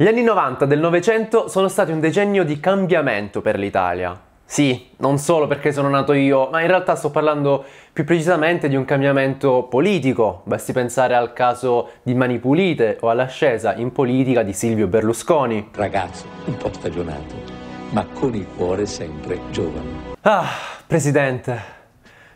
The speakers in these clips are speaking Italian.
Gli anni 90 del Novecento sono stati un decennio di cambiamento per l'Italia. Sì, non solo perché sono nato io, ma in realtà sto parlando più precisamente di un cambiamento politico. Basti pensare al caso di Mani Pulite o all'ascesa in politica di Silvio Berlusconi. Ragazzo, un po' stagionato, ma con il cuore sempre giovane. Ah, presidente,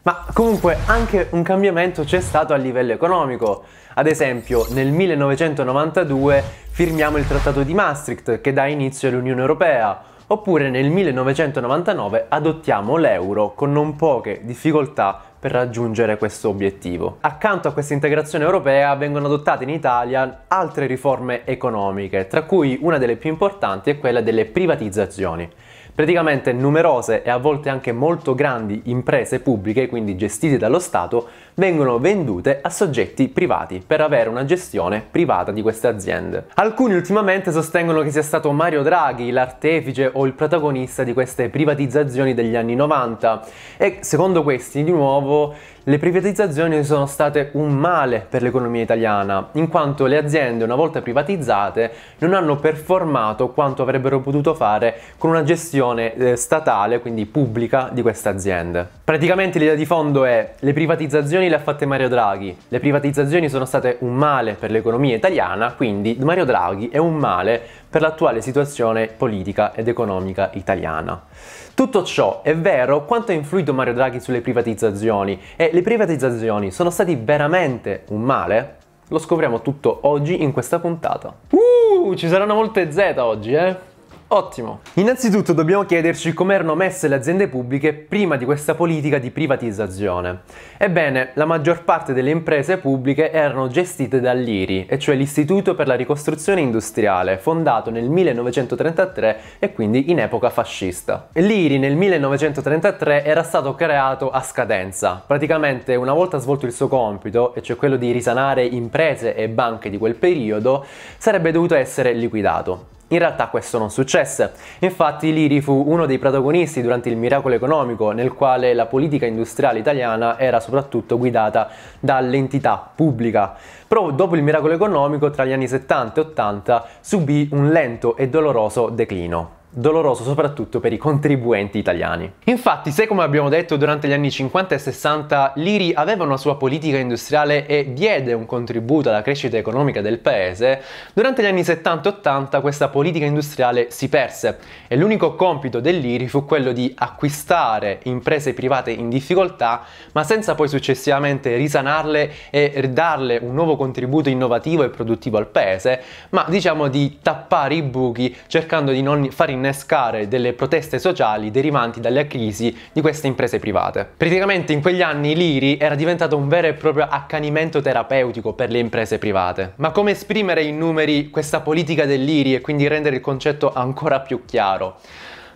ma comunque anche un cambiamento c'è stato a livello economico. Ad esempio, nel 1992 firmiamo il Trattato di Maastricht che dà inizio all'Unione Europea, oppure nel 1999 adottiamo l'euro con non poche difficoltà per raggiungere questo obiettivo. Accanto a questa integrazione europea vengono adottate in Italia altre riforme economiche, tra cui una delle più importanti è quella delle privatizzazioni. Praticamente numerose e a volte anche molto grandi imprese pubbliche, quindi gestite dallo Stato, vengono vendute a soggetti privati per avere una gestione privata di queste aziende. Alcuni ultimamente sostengono che sia stato Mario Draghi l'artefice o il protagonista di queste privatizzazioni degli anni 90 e secondo questi di nuovo le privatizzazioni sono state un male per l'economia italiana, in quanto le aziende una volta privatizzate non hanno performato quanto avrebbero potuto fare con una gestione gestione eh, statale, quindi pubblica, di queste aziende. Praticamente l'idea di fondo è le privatizzazioni le ha fatte Mario Draghi, le privatizzazioni sono state un male per l'economia italiana, quindi Mario Draghi è un male per l'attuale situazione politica ed economica italiana. Tutto ciò è vero quanto ha influito Mario Draghi sulle privatizzazioni e eh, le privatizzazioni sono state veramente un male? Lo scopriamo tutto oggi in questa puntata. Uh, ci saranno molte Z oggi, eh? Ottimo. Innanzitutto dobbiamo chiederci come erano messe le aziende pubbliche prima di questa politica di privatizzazione. Ebbene, la maggior parte delle imprese pubbliche erano gestite dall'IRI, e cioè l'Istituto per la ricostruzione industriale, fondato nel 1933 e quindi in epoca fascista. L'IRI nel 1933 era stato creato a scadenza. Praticamente una volta svolto il suo compito, e cioè quello di risanare imprese e banche di quel periodo, sarebbe dovuto essere liquidato. In realtà questo non successe. Infatti Liri fu uno dei protagonisti durante il miracolo economico nel quale la politica industriale italiana era soprattutto guidata dall'entità pubblica. Però dopo il miracolo economico tra gli anni 70 e 80 subì un lento e doloroso declino doloroso soprattutto per i contribuenti italiani. Infatti, se come abbiamo detto durante gli anni 50 e 60 l'IRI aveva una sua politica industriale e diede un contributo alla crescita economica del paese, durante gli anni 70 e 80 questa politica industriale si perse e l'unico compito dell'IRI fu quello di acquistare imprese private in difficoltà, ma senza poi successivamente risanarle e darle un nuovo contributo innovativo e produttivo al paese, ma diciamo di tappare i buchi cercando di non far innovare innescare delle proteste sociali derivanti dalla crisi di queste imprese private. Praticamente in quegli anni l'IRI era diventato un vero e proprio accanimento terapeutico per le imprese private. Ma come esprimere in numeri questa politica dell'IRI e quindi rendere il concetto ancora più chiaro?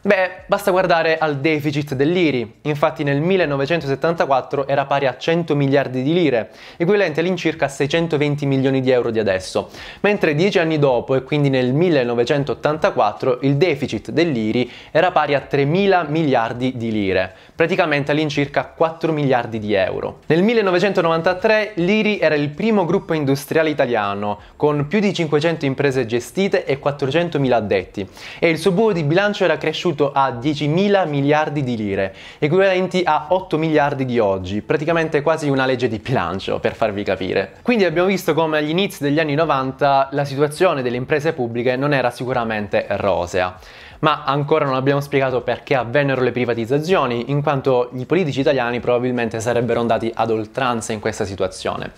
Beh, basta guardare al deficit dell'IRI. Infatti nel 1974 era pari a 100 miliardi di lire, equivalente all'incirca 620 milioni di euro di adesso, mentre dieci anni dopo, e quindi nel 1984, il deficit dell'IRI era pari a 3.000 miliardi di lire, praticamente all'incirca 4 miliardi di euro. Nel 1993 l'IRI era il primo gruppo industriale italiano, con più di 500 imprese gestite e 400 mila addetti, e il suo buco di bilancio era cresciuto cresciuto a 10.000 miliardi di lire, equivalenti a 8 miliardi di oggi, praticamente quasi una legge di bilancio per farvi capire. Quindi abbiamo visto come agli inizi degli anni 90 la situazione delle imprese pubbliche non era sicuramente rosea. Ma ancora non abbiamo spiegato perché avvennero le privatizzazioni, in quanto i politici italiani probabilmente sarebbero andati ad oltranza in questa situazione.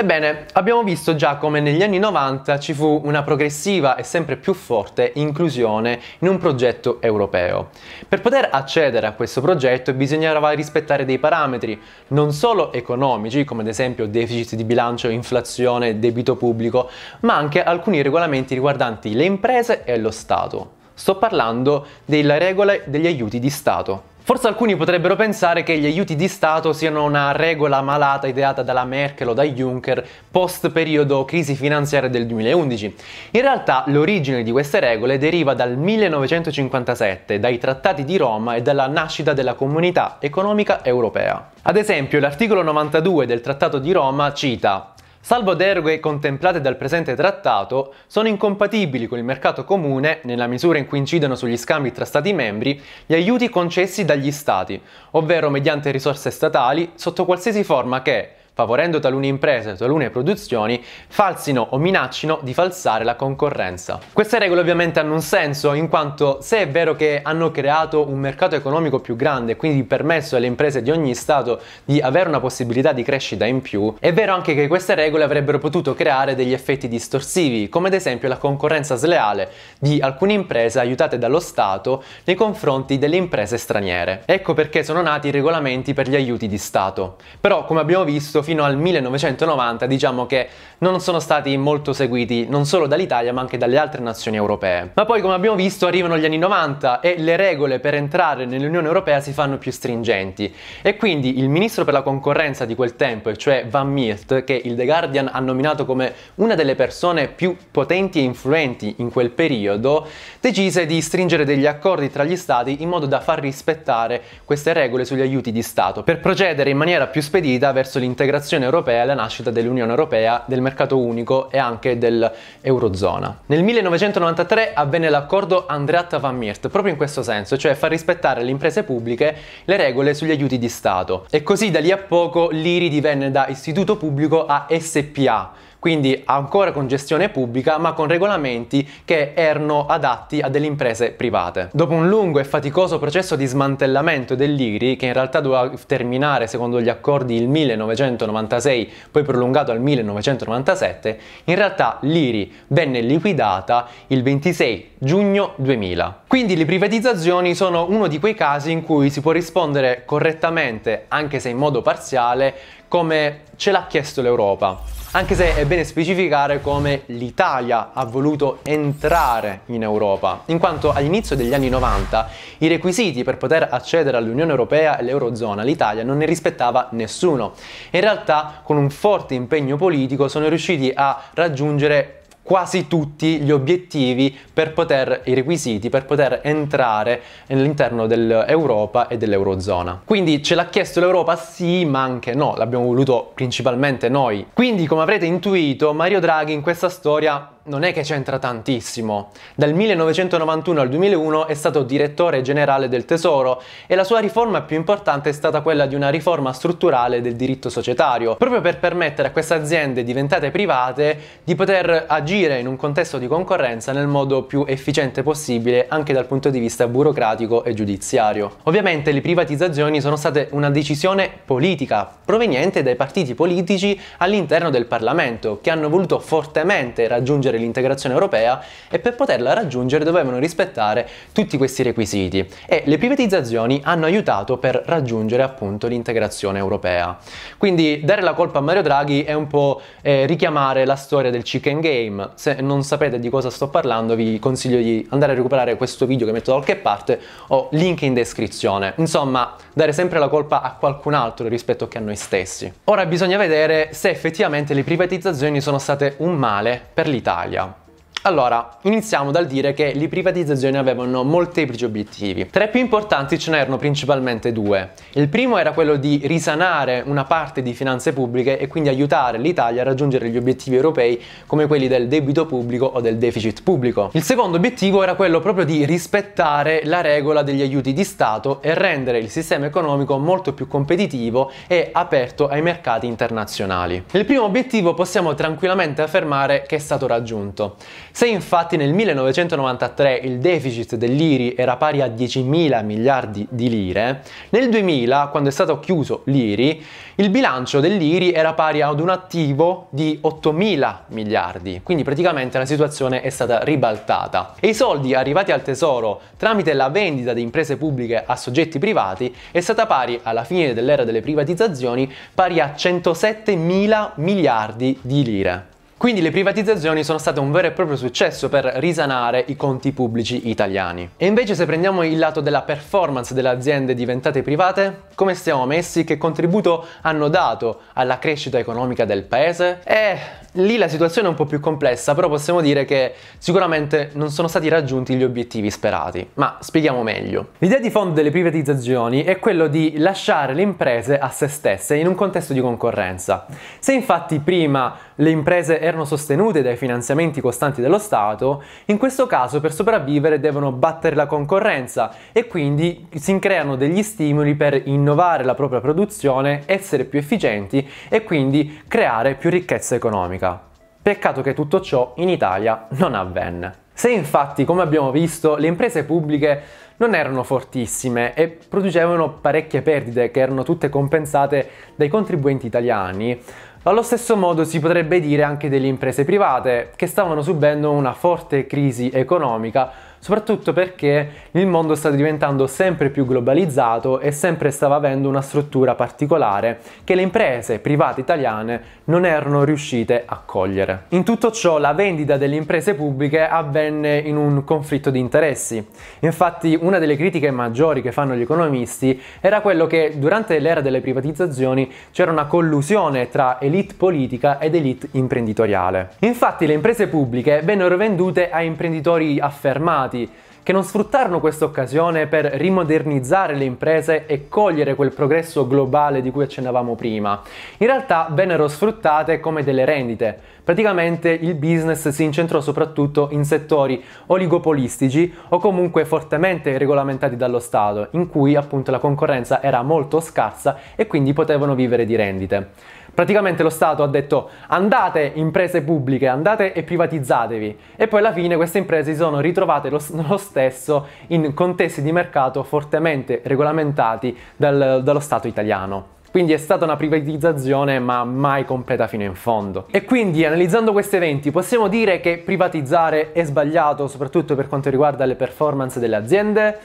Ebbene, abbiamo visto già come negli anni 90 ci fu una progressiva e sempre più forte inclusione in un progetto europeo. Per poter accedere a questo progetto bisognava rispettare dei parametri, non solo economici, come ad esempio deficit di bilancio, inflazione, debito pubblico, ma anche alcuni regolamenti riguardanti le imprese e lo Stato. Sto parlando della regola degli aiuti di Stato. Forse alcuni potrebbero pensare che gli aiuti di Stato siano una regola malata ideata dalla Merkel o da Juncker post periodo crisi finanziaria del 2011. In realtà l'origine di queste regole deriva dal 1957, dai trattati di Roma e dalla nascita della Comunità Economica Europea. Ad esempio l'articolo 92 del Trattato di Roma cita salvo deroghe contemplate dal presente trattato, sono incompatibili con il mercato comune, nella misura in cui incidono sugli scambi tra Stati membri, gli aiuti concessi dagli Stati, ovvero mediante risorse statali, sotto qualsiasi forma che, favorendo talune imprese, e talune produzioni, falsino o minaccino di falsare la concorrenza. Queste regole ovviamente hanno un senso, in quanto se è vero che hanno creato un mercato economico più grande, quindi permesso alle imprese di ogni stato di avere una possibilità di crescita in più, è vero anche che queste regole avrebbero potuto creare degli effetti distorsivi, come ad esempio la concorrenza sleale di alcune imprese aiutate dallo Stato nei confronti delle imprese straniere. Ecco perché sono nati i regolamenti per gli aiuti di Stato. Però, come abbiamo visto, fino al 1990 diciamo che non sono stati molto seguiti non solo dall'Italia ma anche dalle altre nazioni europee. Ma poi come abbiamo visto arrivano gli anni 90 e le regole per entrare nell'Unione Europea si fanno più stringenti e quindi il ministro per la concorrenza di quel tempo, cioè Van Miert, che il The Guardian ha nominato come una delle persone più potenti e influenti in quel periodo, decise di stringere degli accordi tra gli stati in modo da far rispettare queste regole sugli aiuti di Stato per procedere in maniera più spedita verso l'integrazione dell'integrazione europea e la nascita dell'Unione Europea, del mercato unico e anche dell'Eurozona. Nel 1993 avvenne l'accordo Andreatta van Miert proprio in questo senso, cioè far rispettare alle imprese pubbliche le regole sugli aiuti di Stato. E così da lì a poco l'IRI divenne da istituto pubblico a SPA quindi ancora con gestione pubblica ma con regolamenti che erano adatti a delle imprese private. Dopo un lungo e faticoso processo di smantellamento dell'IRI, che in realtà doveva terminare secondo gli accordi il 1996, poi prolungato al 1997, in realtà l'IRI venne liquidata il 26 giugno 2000. Quindi le privatizzazioni sono uno di quei casi in cui si può rispondere correttamente, anche se in modo parziale, come ce l'ha chiesto l'Europa. Anche se è bene specificare come l'Italia ha voluto entrare in Europa, in quanto all'inizio degli anni 90 i requisiti per poter accedere all'Unione Europea e all'Eurozona l'Italia non ne rispettava nessuno. In realtà con un forte impegno politico sono riusciti a raggiungere quasi tutti gli obiettivi per poter, i requisiti per poter entrare all'interno dell'Europa e dell'Eurozona. Quindi ce l'ha chiesto l'Europa? Sì, ma anche no, l'abbiamo voluto principalmente noi. Quindi come avrete intuito Mario Draghi in questa storia non è che c'entra tantissimo. Dal 1991 al 2001 è stato direttore generale del Tesoro e la sua riforma più importante è stata quella di una riforma strutturale del diritto societario, proprio per permettere a queste aziende diventate private di poter agire in un contesto di concorrenza nel modo più efficiente possibile anche dal punto di vista burocratico e giudiziario. Ovviamente le privatizzazioni sono state una decisione politica proveniente dai partiti politici all'interno del Parlamento che hanno voluto fortemente raggiungere l'integrazione europea e per poterla raggiungere dovevano rispettare tutti questi requisiti e le privatizzazioni hanno aiutato per raggiungere appunto l'integrazione europea. Quindi dare la colpa a Mario Draghi è un po' eh, richiamare la storia del chicken game. Se non sapete di cosa sto parlando vi consiglio di andare a recuperare questo video che metto da qualche parte o link in descrizione. Insomma, dare sempre la colpa a qualcun altro rispetto che a noi stessi. Ora bisogna vedere se effettivamente le privatizzazioni sono state un male per l'Italia. hoài dạ vậy không Allora, iniziamo dal dire che le privatizzazioni avevano molteplici obiettivi. Tra i più importanti ce n'erano principalmente due. Il primo era quello di risanare una parte di finanze pubbliche e quindi aiutare l'Italia a raggiungere gli obiettivi europei come quelli del debito pubblico o del deficit pubblico. Il secondo obiettivo era quello proprio di rispettare la regola degli aiuti di Stato e rendere il sistema economico molto più competitivo e aperto ai mercati internazionali. Il primo obiettivo possiamo tranquillamente affermare che è stato raggiunto. Se infatti nel 1993 il deficit dell'IRI era pari a 10.000 miliardi di lire, nel 2000, quando è stato chiuso l'IRI, il bilancio dell'IRI era pari ad un attivo di 8.000 miliardi, quindi praticamente la situazione è stata ribaltata. E i soldi arrivati al tesoro tramite la vendita di imprese pubbliche a soggetti privati è stata pari alla fine dell'era delle privatizzazioni pari a 107.000 miliardi di lire. Quindi le privatizzazioni sono state un vero e proprio successo per risanare i conti pubblici italiani. E invece se prendiamo il lato della performance delle aziende diventate private, come stiamo messi? Che contributo hanno dato alla crescita economica del paese? Eh, lì la situazione è un po' più complessa, però possiamo dire che sicuramente non sono stati raggiunti gli obiettivi sperati. Ma spieghiamo meglio. L'idea di fondo delle privatizzazioni è quello di lasciare le imprese a se stesse in un contesto di concorrenza. Se infatti prima le imprese erano erano sostenute dai finanziamenti costanti dello Stato, in questo caso per sopravvivere devono battere la concorrenza e quindi si creano degli stimoli per innovare la propria produzione, essere più efficienti e quindi creare più ricchezza economica. Peccato che tutto ciò in Italia non avvenne. Se infatti, come abbiamo visto, le imprese pubbliche non erano fortissime e producevano parecchie perdite che erano tutte compensate dai contribuenti italiani, allo stesso modo si potrebbe dire anche delle imprese private, che stavano subendo una forte crisi economica soprattutto perché il mondo sta diventando sempre più globalizzato e sempre stava avendo una struttura particolare che le imprese private italiane non erano riuscite a cogliere. In tutto ciò la vendita delle imprese pubbliche avvenne in un conflitto di interessi. Infatti una delle critiche maggiori che fanno gli economisti era quello che durante l'era delle privatizzazioni c'era una collusione tra elite politica ed elite imprenditoriale. Infatti le imprese pubbliche vennero vendute a imprenditori affermati privati, che non sfruttarono questa occasione per rimodernizzare le imprese e cogliere quel progresso globale di cui accennavamo prima. In realtà vennero sfruttate come delle rendite. Praticamente il business si incentrò soprattutto in settori oligopolistici o comunque fortemente regolamentati dallo Stato, in cui appunto la concorrenza era molto scarsa e quindi potevano vivere di rendite. Praticamente lo Stato ha detto andate imprese pubbliche, andate e privatizzatevi e poi alla fine queste imprese si sono ritrovate lo, lo stesso in contesti di mercato fortemente regolamentati dal, dallo Stato italiano. Quindi è stata una privatizzazione ma mai completa fino in fondo. E quindi analizzando questi eventi possiamo dire che privatizzare è sbagliato soprattutto per quanto riguarda le performance delle aziende?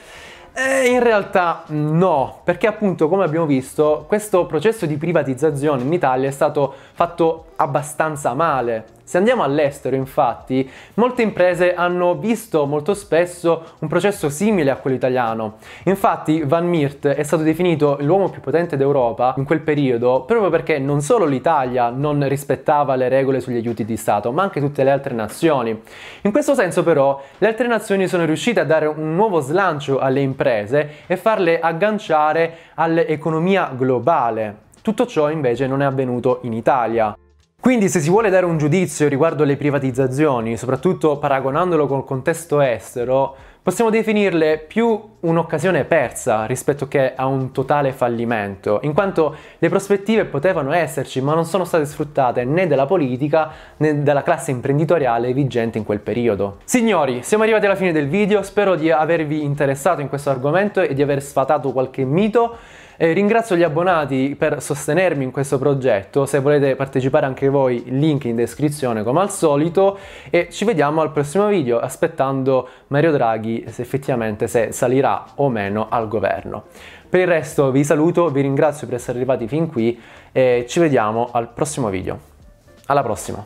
Eh, in realtà no, perché appunto come abbiamo visto questo processo di privatizzazione in Italia è stato fatto abbastanza male se andiamo all'estero, infatti, molte imprese hanno visto molto spesso un processo simile a quello italiano. Infatti, Van Miert è stato definito l'uomo più potente d'Europa in quel periodo proprio perché non solo l'Italia non rispettava le regole sugli aiuti di Stato, ma anche tutte le altre nazioni. In questo senso, però, le altre nazioni sono riuscite a dare un nuovo slancio alle imprese e farle agganciare all'economia globale. Tutto ciò invece non è avvenuto in Italia. Quindi se si vuole dare un giudizio riguardo alle privatizzazioni, soprattutto paragonandolo col contesto estero, Possiamo definirle più un'occasione persa rispetto che a un totale fallimento, in quanto le prospettive potevano esserci ma non sono state sfruttate né dalla politica né dalla classe imprenditoriale vigente in quel periodo. Signori, siamo arrivati alla fine del video, spero di avervi interessato in questo argomento e di aver sfatato qualche mito. Eh, ringrazio gli abbonati per sostenermi in questo progetto, se volete partecipare anche voi link in descrizione come al solito e ci vediamo al prossimo video aspettando Mario Draghi se effettivamente se salirà o meno al governo. Per il resto vi saluto, vi ringrazio per essere arrivati fin qui e ci vediamo al prossimo video. Alla prossima!